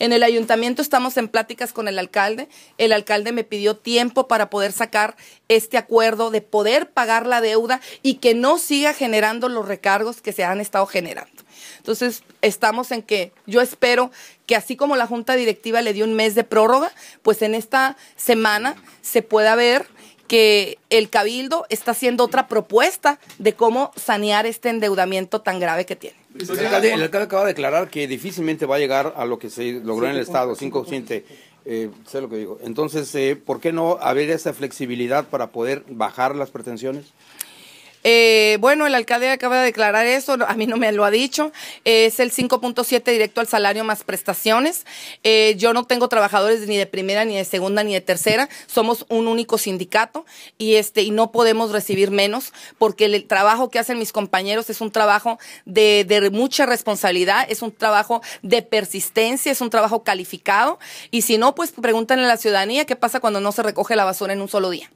En el ayuntamiento estamos en pláticas con el alcalde. El alcalde me pidió tiempo para poder sacar este acuerdo de poder pagar la deuda y que no siga generando los recargos que se han estado generando. Entonces, estamos en que yo espero que así como la junta directiva le dio un mes de prórroga, pues en esta semana se pueda ver que el cabildo está haciendo otra propuesta de cómo sanear este endeudamiento tan grave que tiene. Pues el alcalde, acaba de declarar que difícilmente va a llegar a lo que se logró en el Estado, 5%. Eh, sé lo que digo. Entonces, eh, ¿por qué no haber esa flexibilidad para poder bajar las pretensiones? Eh, bueno, el alcalde acaba de declarar eso, a mí no me lo ha dicho. es el 5.7 directo al salario más prestaciones. Eh, yo no tengo trabajadores ni de primera, ni de segunda, ni de tercera. Somos un único sindicato y, este, y no podemos recibir menos porque el trabajo que hacen mis compañeros es un trabajo de, mucha responsabilidad, es un trabajo de persistencia, es un trabajo calificado. Y si no, pues preguntan a la ciudadanía qué pasa cuando no se recoge la basura en un solo día.